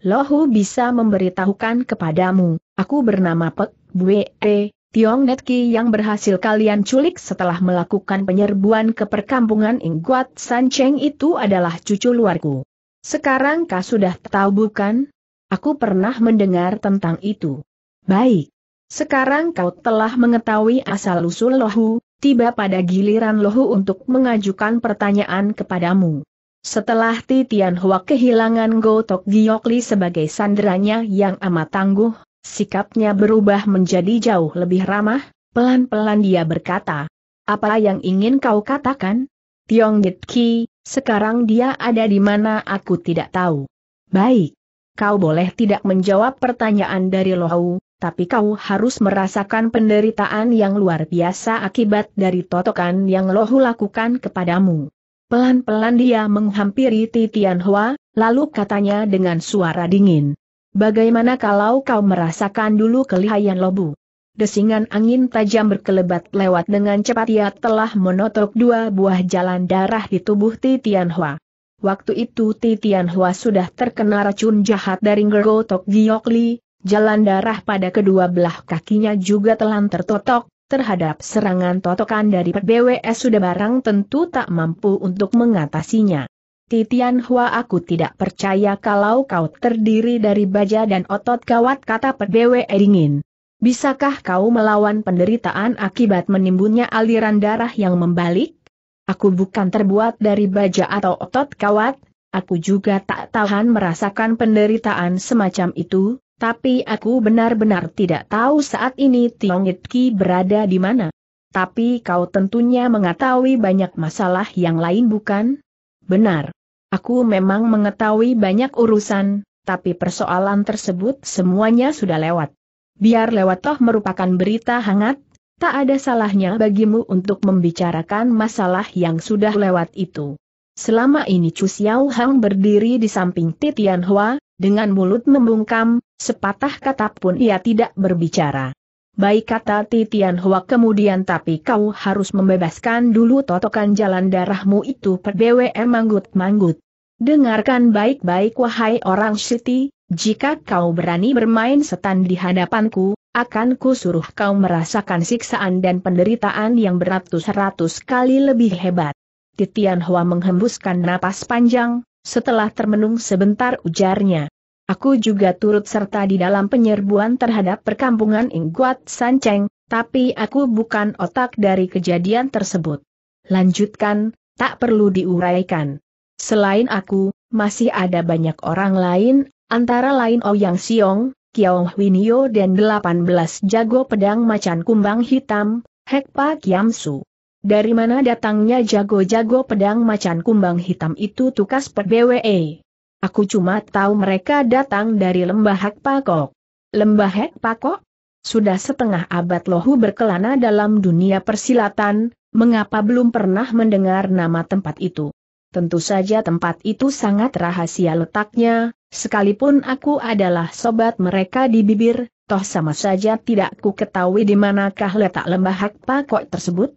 Lohu bisa memberitahukan kepadamu, aku bernama Pek Bwe, e. Tiong Netki yang berhasil kalian culik setelah melakukan penyerbuan ke perkampungan Ingguat Sancheng itu adalah cucu luarku. Sekarang kau sudah tahu bukan? Aku pernah mendengar tentang itu. Baik. Sekarang kau telah mengetahui asal-usul Lohu, tiba pada giliran Lohu untuk mengajukan pertanyaan kepadamu. Setelah Titian Hua kehilangan Gotok Giokli sebagai sandranya yang amat tangguh, sikapnya berubah menjadi jauh lebih ramah, pelan-pelan dia berkata, Apa yang ingin kau katakan? Tiong Ki, sekarang dia ada di mana aku tidak tahu. Baik. Kau boleh tidak menjawab pertanyaan dari Lohau, tapi kau harus merasakan penderitaan yang luar biasa akibat dari totokan yang Lohu lakukan kepadamu. Pelan-pelan dia menghampiri Titian Hua, lalu katanya dengan suara dingin. Bagaimana kalau kau merasakan dulu kelihayan lobu? Desingan angin tajam berkelebat lewat dengan cepat ia telah menotok dua buah jalan darah di tubuh Titian Hua. Waktu itu Titian Hua sudah terkena racun jahat dari Ngergotok Giyokli, jalan darah pada kedua belah kakinya juga telah tertotok, terhadap serangan totokan dari PBWS sudah barang tentu tak mampu untuk mengatasinya. Titian Hua aku tidak percaya kalau kau terdiri dari baja dan otot kawat kata PBW dingin. Bisakah kau melawan penderitaan akibat menimbunnya aliran darah yang membalik? Aku bukan terbuat dari baja atau otot kawat, aku juga tak tahan merasakan penderitaan semacam itu, tapi aku benar-benar tidak tahu saat ini Tiong Itki berada di mana. Tapi kau tentunya mengetahui banyak masalah yang lain bukan? Benar. Aku memang mengetahui banyak urusan, tapi persoalan tersebut semuanya sudah lewat. Biar lewat toh merupakan berita hangat, tak ada salahnya bagimu untuk membicarakan masalah yang sudah lewat itu. Selama ini Chu Hang berdiri di samping Titian Hua, dengan mulut membungkam, Sepatah kata pun ia tidak berbicara. Baik kata Titian Hua kemudian tapi kau harus membebaskan dulu totokan jalan darahmu itu PBWM manggut-manggut. Dengarkan baik-baik wahai orang Siti, jika kau berani bermain setan di hadapanku, akan ku suruh kau merasakan siksaan dan penderitaan yang beratus-ratus kali lebih hebat. Titian Hua menghembuskan napas panjang, setelah termenung sebentar ujarnya. Aku juga turut serta di dalam penyerbuan terhadap perkampungan Ingguat Sanceng, tapi aku bukan otak dari kejadian tersebut. Lanjutkan, tak perlu diuraikan. Selain aku, masih ada banyak orang lain, antara lain Ouyang oh Siong, Kiao Huinio dan 18 jago pedang macan kumbang hitam, Hekpa Kiamsu. Dari mana datangnya jago-jago pedang macan kumbang hitam itu tukas per BWE? Aku cuma tahu mereka datang dari lembah Hek Pakok. Lembah Hek Pakok? Sudah setengah abad lohu berkelana dalam dunia persilatan, mengapa belum pernah mendengar nama tempat itu? Tentu saja tempat itu sangat rahasia letaknya, sekalipun aku adalah sobat mereka di bibir, toh sama saja tidak ku ketahui di manakah letak lembah Hak Pakok tersebut.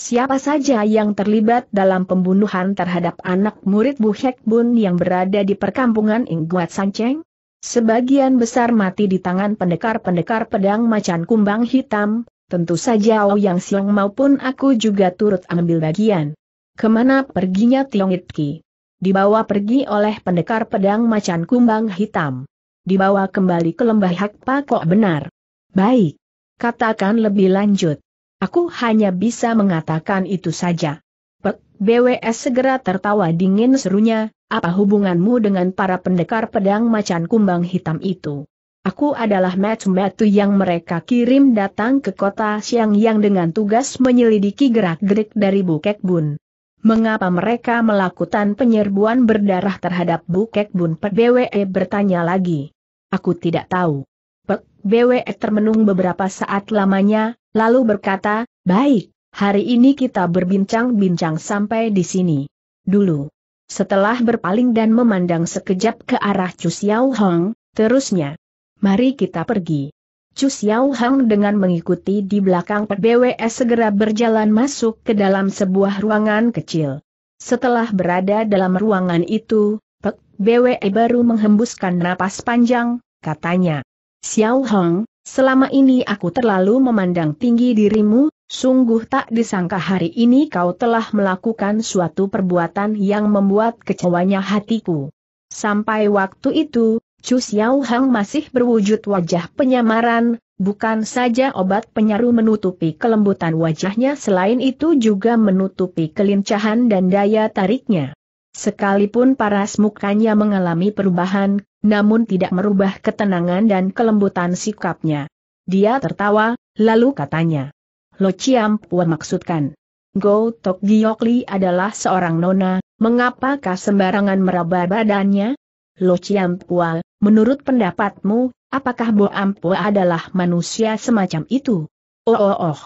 Siapa saja yang terlibat dalam pembunuhan terhadap anak murid Bu Hek Bun yang berada di perkampungan Ingguat Sanceng? Sebagian besar mati di tangan pendekar-pendekar pedang macan kumbang hitam, tentu saja Yang Siong maupun aku juga turut ambil bagian. Kemana perginya Tiong Itki? Dibawa pergi oleh pendekar pedang macan kumbang hitam. Dibawa kembali ke lembah Hak Pakok benar. Baik. Katakan lebih lanjut. Aku hanya bisa mengatakan itu saja. Pek, BWS segera tertawa dingin serunya, apa hubunganmu dengan para pendekar pedang macan kumbang hitam itu? Aku adalah match-match yang mereka kirim datang ke kota Siang yang dengan tugas menyelidiki gerak-gerik dari Bukek Bun. Mengapa mereka melakukan penyerbuan berdarah terhadap Bukek Bun? Pek BWE bertanya lagi. Aku tidak tahu. Pek BWE termenung beberapa saat lamanya, Lalu berkata, baik, hari ini kita berbincang-bincang sampai di sini. Dulu. Setelah berpaling dan memandang sekejap ke arah Chu Xiao Hong, terusnya. Mari kita pergi. Chu Xiao Hong dengan mengikuti di belakang PBWS segera berjalan masuk ke dalam sebuah ruangan kecil. Setelah berada dalam ruangan itu, Pek BWE baru menghembuskan napas panjang, katanya. Xiao Hong, Selama ini aku terlalu memandang tinggi dirimu, sungguh tak disangka hari ini kau telah melakukan suatu perbuatan yang membuat kecewanya hatiku. Sampai waktu itu, Chu Xiao Hang masih berwujud wajah penyamaran, bukan saja obat penyaru menutupi kelembutan wajahnya selain itu juga menutupi kelincahan dan daya tariknya. Sekalipun paras mukanya mengalami perubahan, namun tidak merubah ketenangan dan kelembutan sikapnya. Dia tertawa, lalu katanya. Lo Chiam Pua maksudkan. Go Tok Giokli adalah seorang nona, mengapakah sembarangan meraba badannya? Lo Chiam Pua, menurut pendapatmu, apakah Bo Ampua adalah manusia semacam itu? Oh oh oh,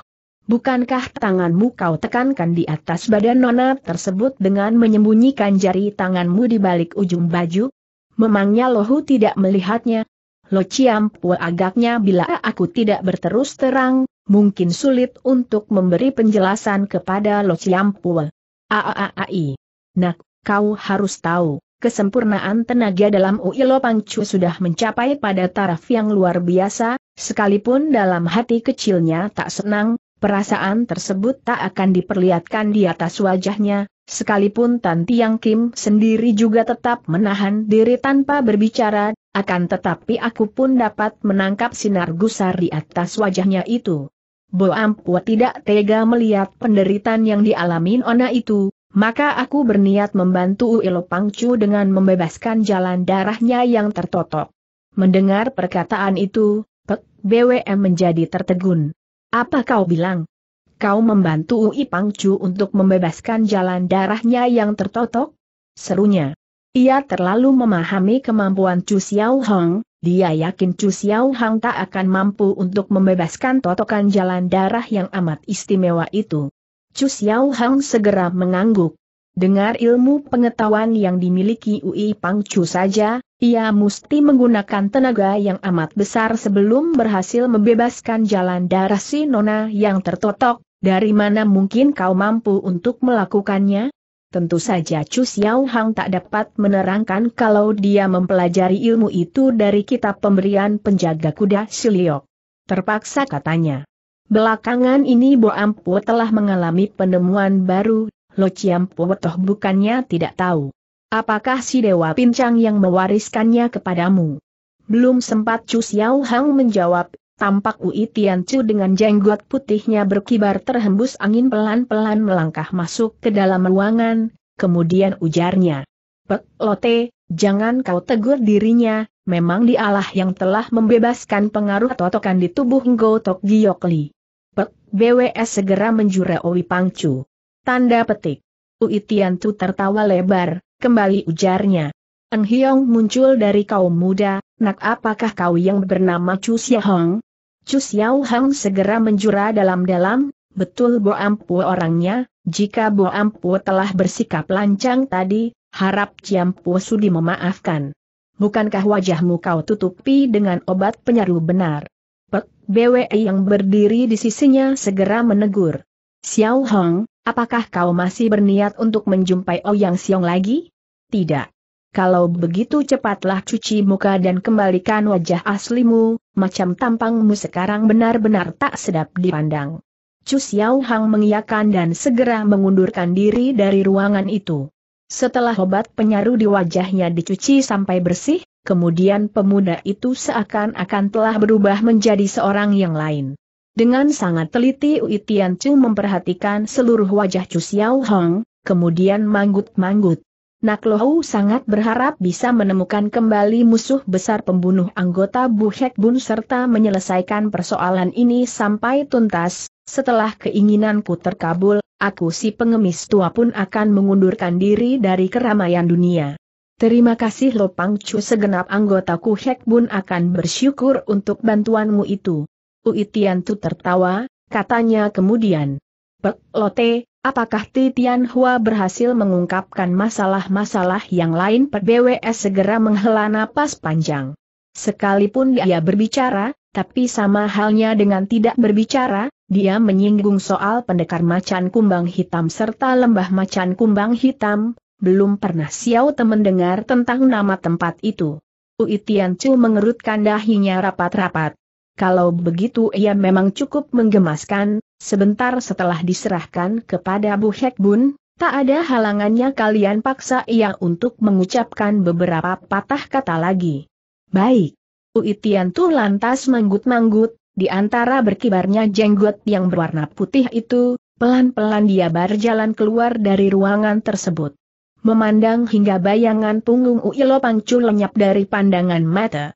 Bukankah tanganmu kau tekankan di atas badan nona tersebut dengan menyembunyikan jari tanganmu di balik ujung baju? Memangnya Lohu tidak melihatnya? Lo Ciampu agaknya bila aku tidak berterus terang, mungkin sulit untuk memberi penjelasan kepada Lo Ciampu. Aaai. Nak, kau harus tahu, kesempurnaan tenaga dalam Lo Pangcu sudah mencapai pada taraf yang luar biasa, sekalipun dalam hati kecilnya tak senang, Perasaan tersebut tak akan diperlihatkan di atas wajahnya, sekalipun Tan Tiang Kim sendiri juga tetap menahan diri tanpa berbicara, akan tetapi aku pun dapat menangkap sinar gusar di atas wajahnya itu. Bo Ampua tidak tega melihat penderitaan yang dialami Ona itu, maka aku berniat membantu Uilo Pangcu dengan membebaskan jalan darahnya yang tertotok. Mendengar perkataan itu, Pek BWM menjadi tertegun. Apa kau bilang? Kau membantu Ui Pangcu untuk membebaskan jalan darahnya yang tertotok? Serunya. Ia terlalu memahami kemampuan Chu Xiao Hong, dia yakin Chu Xiao Hang tak akan mampu untuk membebaskan totokan jalan darah yang amat istimewa itu. Chu Xiao Hang segera mengangguk. Dengar ilmu pengetahuan yang dimiliki Ui Pangcu saja, ia mesti menggunakan tenaga yang amat besar sebelum berhasil membebaskan jalan darah si Nona yang tertotok, dari mana mungkin kau mampu untuk melakukannya? Tentu saja Chu Xiao Hang tak dapat menerangkan kalau dia mempelajari ilmu itu dari kitab pemberian penjaga kuda Siliok. Terpaksa katanya. Belakangan ini Bo Ampu telah mengalami penemuan baru, Lo Chiam toh bukannya tidak tahu. Apakah si Dewa Pincang yang mewariskannya kepadamu? Belum sempat Chu Xiao Hang menjawab, tampak Ui Tian Chu dengan jenggot putihnya berkibar terhembus angin pelan-pelan melangkah masuk ke dalam ruangan, kemudian ujarnya. Pek Lote, jangan kau tegur dirinya, memang dialah yang telah membebaskan pengaruh totokan di tubuh Ngo Tok Giokli. Pek BWS segera menjura Owi Pangcu. Tanda petik. Ui Tian Chu tertawa lebar, kembali ujarnya. Eng Hiong muncul dari kaum muda, nak apakah kau yang bernama Chu Hong? Chu Hong segera menjura dalam-dalam, betul Bo Ampu orangnya, jika Bo Ampu telah bersikap lancang tadi, harap Ciampu sudi memaafkan. Bukankah wajahmu kau tutupi dengan obat penyeru benar? Pek BWE yang berdiri di sisinya segera menegur. Xiao Hong, apakah kau masih berniat untuk menjumpai Ouyang Xiong lagi? Tidak. Kalau begitu cepatlah cuci muka dan kembalikan wajah aslimu, macam tampangmu sekarang benar-benar tak sedap dipandang. Chu Xiao Hang mengiyakan dan segera mengundurkan diri dari ruangan itu. Setelah obat penyaru di wajahnya dicuci sampai bersih, kemudian pemuda itu seakan-akan telah berubah menjadi seorang yang lain. Dengan sangat teliti Ui Tian Chu memperhatikan seluruh wajah Chu Xiao Hang, kemudian manggut-manggut. Naklohou sangat berharap bisa menemukan kembali musuh besar pembunuh anggota Bu Hek Bun serta menyelesaikan persoalan ini sampai tuntas, setelah keinginanku terkabul, aku si pengemis tua pun akan mengundurkan diri dari keramaian dunia. Terima kasih Lopang Chu segenap anggotaku Ku Hek Bun akan bersyukur untuk bantuanmu itu. Uitian Tu tertawa, katanya kemudian. Pek Lote, Apakah Titian Hua berhasil mengungkapkan masalah-masalah yang lain? Pak BWS segera menghela napas panjang. Sekalipun dia berbicara, tapi sama halnya dengan tidak berbicara, dia menyinggung soal pendekar macan kumbang hitam serta lembah macan kumbang hitam, belum pernah Xiao temen dengar tentang nama tempat itu. Ui Tian Chu mengerutkan dahinya rapat-rapat kalau begitu ia memang cukup menggemaskan, sebentar setelah diserahkan kepada Bu Hek Bun, tak ada halangannya kalian paksa ia untuk mengucapkan beberapa patah kata lagi. Baik. Uitian tuh lantas manggut-manggut, di antara berkibarnya jenggot yang berwarna putih itu, pelan-pelan dia berjalan keluar dari ruangan tersebut memandang hingga bayangan punggung Uilo Pangcu lenyap dari pandangan mata.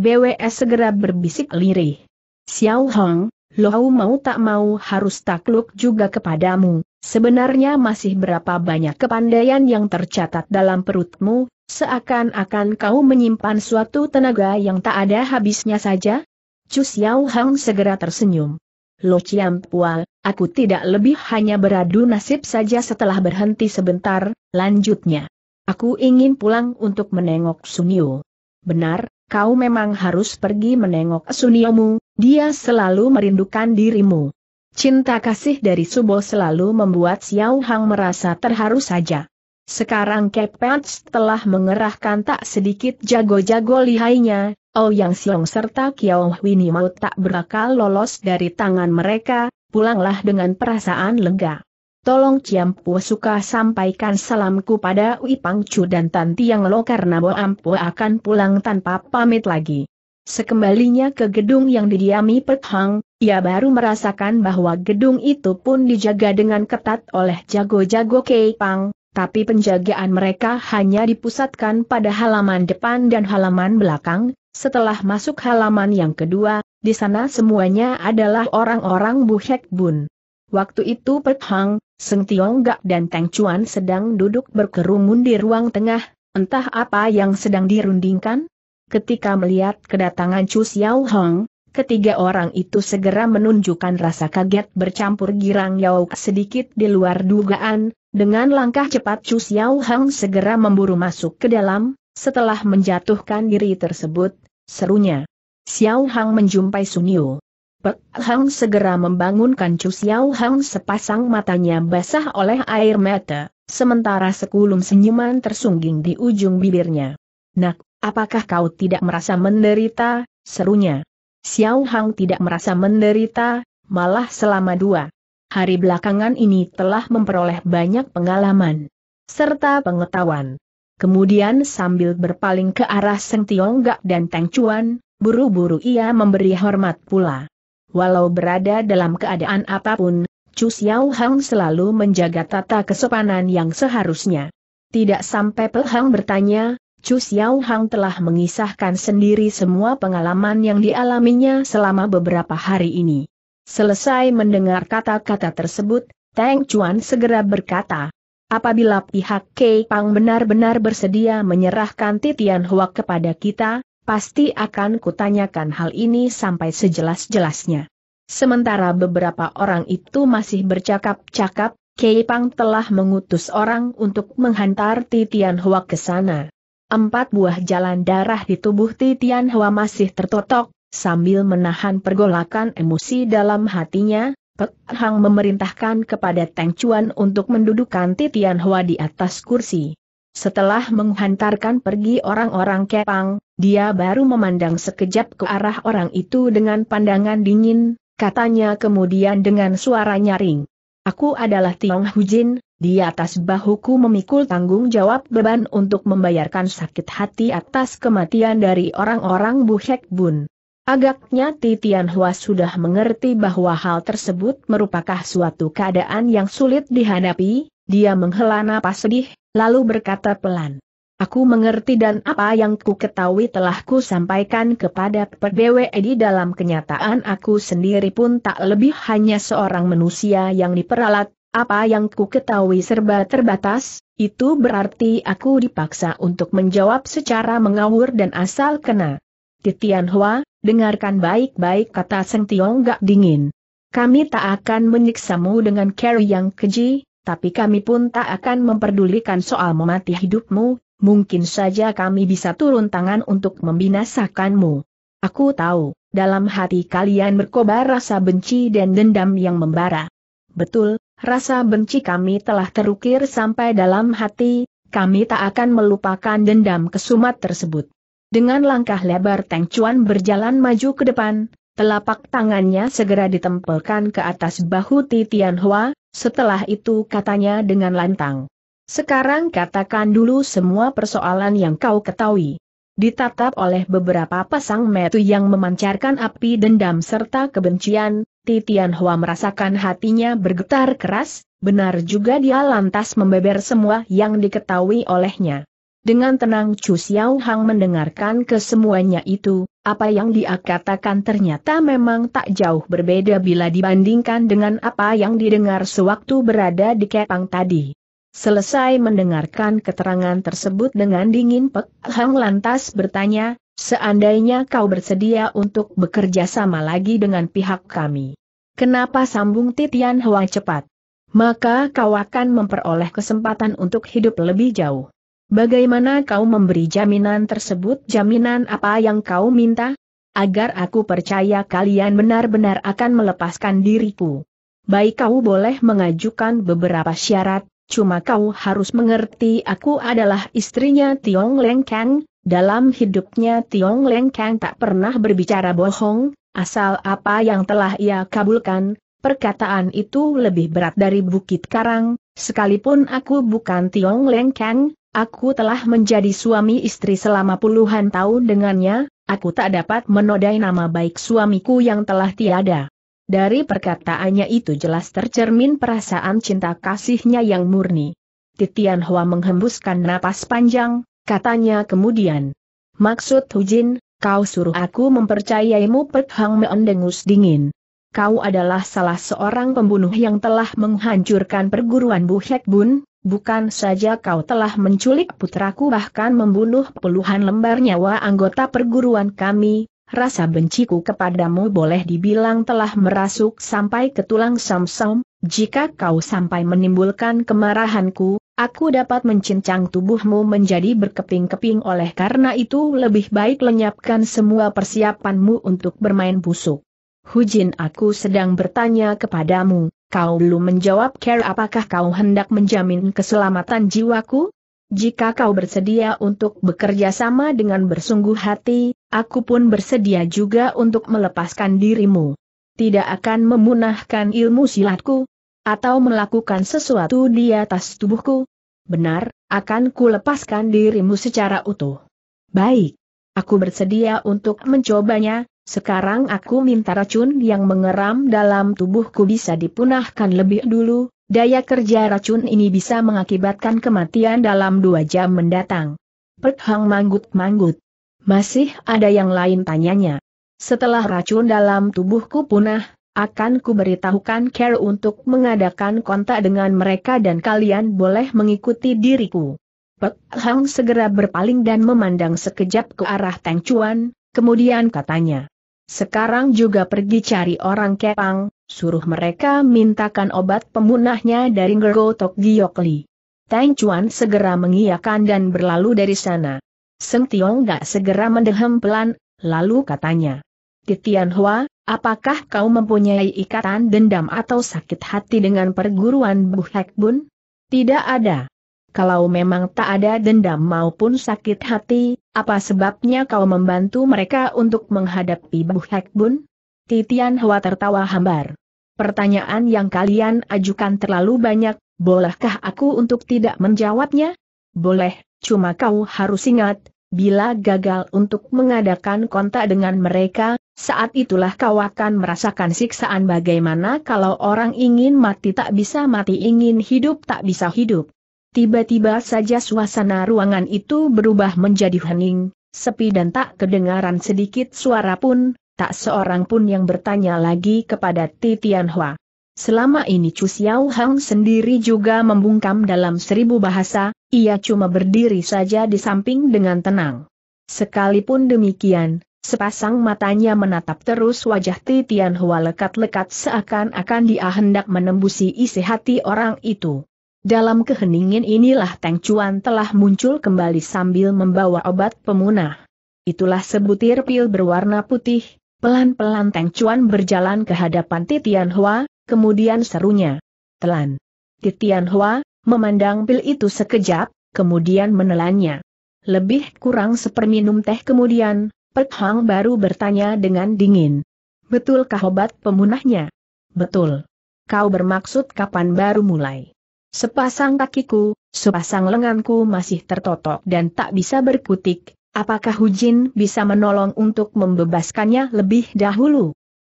BWS segera berbisik lirih. Xiao Hong, Lohau mau tak mau harus takluk juga kepadamu, sebenarnya masih berapa banyak kepandaian yang tercatat dalam perutmu, seakan-akan kau menyimpan suatu tenaga yang tak ada habisnya saja? Cus Xiao Hong segera tersenyum. Lo Chiam Pual, aku tidak lebih hanya beradu nasib saja setelah berhenti sebentar, lanjutnya. Aku ingin pulang untuk menengok Sunio. Benar, kau memang harus pergi menengok Suniomu, dia selalu merindukan dirimu. Cinta kasih dari Subo selalu membuat Xiao Hang merasa terharu saja. Sekarang Kepats telah mengerahkan tak sedikit jago-jago lihainya, Oh Yang Xiong serta Kiao Winimau mau tak berakal lolos dari tangan mereka, pulanglah dengan perasaan lega. Tolong Ciampu suka sampaikan salamku pada Ui Pangcu dan Tanti yang Lo karena Bo Ampu akan pulang tanpa pamit lagi. Sekembalinya ke gedung yang didiami Pek Hang, ia baru merasakan bahwa gedung itu pun dijaga dengan ketat oleh jago-jago Kei Pang, tapi penjagaan mereka hanya dipusatkan pada halaman depan dan halaman belakang, setelah masuk halaman yang kedua, di sana semuanya adalah orang-orang Bu Hek Bun. Waktu itu Pek Hang, Seng Tiong gak dan Tang Chuan sedang duduk berkerumun di ruang tengah, entah apa yang sedang dirundingkan. Ketika melihat kedatangan Chu Xiao Hong, ketiga orang itu segera menunjukkan rasa kaget bercampur girang Yao sedikit di luar dugaan, dengan langkah cepat Chu Xiao Hong segera memburu masuk ke dalam, setelah menjatuhkan diri tersebut, serunya. Xiao Hang menjumpai Yu. Pek Hang segera membangunkan Chu Xiao Hang sepasang matanya basah oleh air mata, sementara sekulum senyuman tersungging di ujung bibirnya. Nak, apakah kau tidak merasa menderita, serunya. Xiao Hang tidak merasa menderita, malah selama dua hari belakangan ini telah memperoleh banyak pengalaman serta pengetahuan. Kemudian sambil berpaling ke arah Seng Tiong dan Teng Chuan, buru-buru ia memberi hormat pula. Walau berada dalam keadaan apapun, Chu Xiao Hang selalu menjaga tata kesopanan yang seharusnya. Tidak sampai Pelhang bertanya, Chu Xiao Hang telah mengisahkan sendiri semua pengalaman yang dialaminya selama beberapa hari ini. Selesai mendengar kata-kata tersebut, Tang Chuan segera berkata, Apabila pihak Kei Pang benar-benar bersedia menyerahkan Titian Hua kepada kita, pasti akan kutanyakan hal ini sampai sejelas-jelasnya. Sementara beberapa orang itu masih bercakap-cakap, Kei telah mengutus orang untuk menghantar Titian Hua ke sana. Empat buah jalan darah di tubuh Titian Hua masih tertotok, sambil menahan pergolakan emosi dalam hatinya, Pek Hang memerintahkan kepada Teng Chuan untuk mendudukan Titian Hua di atas kursi. Setelah menghantarkan pergi orang-orang kepang, dia baru memandang sekejap ke arah orang itu dengan pandangan dingin, katanya kemudian dengan suara nyaring. Aku adalah Tiong Hujin, di atas bahuku memikul tanggung jawab beban untuk membayarkan sakit hati atas kematian dari orang-orang Buhek Bun. Agaknya Titian Hua sudah mengerti bahwa hal tersebut merupakan suatu keadaan yang sulit dihadapi, dia menghela napas sedih, lalu berkata pelan. Aku mengerti dan apa yang ku ketahui telah ku sampaikan kepada PBWE di dalam kenyataan aku sendiri pun tak lebih hanya seorang manusia yang diperalat, apa yang ku ketahui serba terbatas, itu berarti aku dipaksa untuk menjawab secara mengawur dan asal kena. Titian Hua, dengarkan baik-baik kata Seng Tiong gak dingin. Kami tak akan menyiksamu dengan carry yang keji, tapi kami pun tak akan memperdulikan soal memati hidupmu, mungkin saja kami bisa turun tangan untuk membinasakanmu. Aku tahu, dalam hati kalian berkobar rasa benci dan dendam yang membara. Betul, rasa benci kami telah terukir sampai dalam hati, kami tak akan melupakan dendam kesumat tersebut. Dengan langkah lebar Teng Chuan berjalan maju ke depan, telapak tangannya segera ditempelkan ke atas bahu Titian Hua, setelah itu katanya dengan lantang. Sekarang katakan dulu semua persoalan yang kau ketahui. Ditatap oleh beberapa pasang metu yang memancarkan api dendam serta kebencian, Titian Hua merasakan hatinya bergetar keras, benar juga dia lantas membeber semua yang diketahui olehnya. Dengan tenang Chu Xiao Hang mendengarkan kesemuanya itu, apa yang dia katakan ternyata memang tak jauh berbeda bila dibandingkan dengan apa yang didengar sewaktu berada di Kepang tadi. Selesai mendengarkan keterangan tersebut dengan dingin Pek Hang lantas bertanya, seandainya kau bersedia untuk bekerja sama lagi dengan pihak kami. Kenapa sambung Titian Hua cepat? Maka kau akan memperoleh kesempatan untuk hidup lebih jauh. Bagaimana kau memberi jaminan tersebut? Jaminan apa yang kau minta? Agar aku percaya kalian benar-benar akan melepaskan diriku. Baik kau boleh mengajukan beberapa syarat, cuma kau harus mengerti aku adalah istrinya Tiong Leng Kang, dalam hidupnya Tiong Leng Kang tak pernah berbicara bohong, asal apa yang telah ia kabulkan, perkataan itu lebih berat dari bukit karang, sekalipun aku bukan Tiong Leng Kang, Aku telah menjadi suami istri selama puluhan tahun dengannya, aku tak dapat menodai nama baik suamiku yang telah tiada. Dari perkataannya itu jelas tercermin perasaan cinta kasihnya yang murni. Titian Hua menghembuskan napas panjang, katanya kemudian. Maksud Hujin, kau suruh aku mempercayaimu Pek Hang Meon dengus dingin. Kau adalah salah seorang pembunuh yang telah menghancurkan perguruan Bu Hek Bun, Bukan saja kau telah menculik putraku bahkan membunuh puluhan lembar nyawa anggota perguruan kami, rasa benciku kepadamu boleh dibilang telah merasuk sampai ke tulang samsom, jika kau sampai menimbulkan kemarahanku, aku dapat mencincang tubuhmu menjadi berkeping-keping oleh karena itu lebih baik lenyapkan semua persiapanmu untuk bermain busuk. Hujin aku sedang bertanya kepadamu, Kau belum menjawab care apakah kau hendak menjamin keselamatan jiwaku? Jika kau bersedia untuk bekerja sama dengan bersungguh hati, aku pun bersedia juga untuk melepaskan dirimu. Tidak akan memunahkan ilmu silatku, atau melakukan sesuatu di atas tubuhku. Benar, akan kulepaskan dirimu secara utuh. Baik. Aku bersedia untuk mencobanya, sekarang aku minta racun yang mengeram dalam tubuhku bisa dipunahkan lebih dulu, daya kerja racun ini bisa mengakibatkan kematian dalam dua jam mendatang. Pek Hang manggut-manggut. Masih ada yang lain tanyanya. Setelah racun dalam tubuhku punah, akan kuberitahukan care untuk mengadakan kontak dengan mereka dan kalian boleh mengikuti diriku. Pek Hang segera berpaling dan memandang sekejap ke arah Tang Chuan, Kemudian katanya, sekarang juga pergi cari orang Kepang, suruh mereka mintakan obat pemunahnya dari Ngergotok Tokgiokli. Tang Chuan segera mengiyakan dan berlalu dari sana. Seng Tiong gak segera mendehem pelan, lalu katanya. Titian Hua, apakah kau mempunyai ikatan dendam atau sakit hati dengan perguruan Buhek Bun? Tidak ada kalau memang tak ada dendam maupun sakit hati, apa sebabnya kau membantu mereka untuk menghadapi Buhak Hekbun? Titian Hwa tertawa hambar. Pertanyaan yang kalian ajukan terlalu banyak, bolehkah aku untuk tidak menjawabnya? Boleh, cuma kau harus ingat, bila gagal untuk mengadakan kontak dengan mereka, saat itulah kau akan merasakan siksaan bagaimana kalau orang ingin mati tak bisa mati ingin hidup tak bisa hidup. Tiba-tiba saja suasana ruangan itu berubah menjadi hening, sepi dan tak kedengaran sedikit suara pun, tak seorang pun yang bertanya lagi kepada Titian Hua. Selama ini Chu Xiao Hang sendiri juga membungkam dalam seribu bahasa, ia cuma berdiri saja di samping dengan tenang. Sekalipun demikian, sepasang matanya menatap terus wajah Titian Hua lekat-lekat seakan-akan dia hendak menembusi isi hati orang itu. Dalam keheningan inilah Teng Chuan telah muncul kembali sambil membawa obat pemunah. Itulah sebutir pil berwarna putih, pelan-pelan Teng Chuan berjalan ke hadapan Titian Hua, kemudian serunya. Telan. Titian Hua, memandang pil itu sekejap, kemudian menelannya. Lebih kurang seperminum teh kemudian, Pek Hang baru bertanya dengan dingin. Betulkah obat pemunahnya? Betul. Kau bermaksud kapan baru mulai? Sepasang kakiku, sepasang lenganku masih tertotok dan tak bisa berkutik, apakah Hujin bisa menolong untuk membebaskannya lebih dahulu?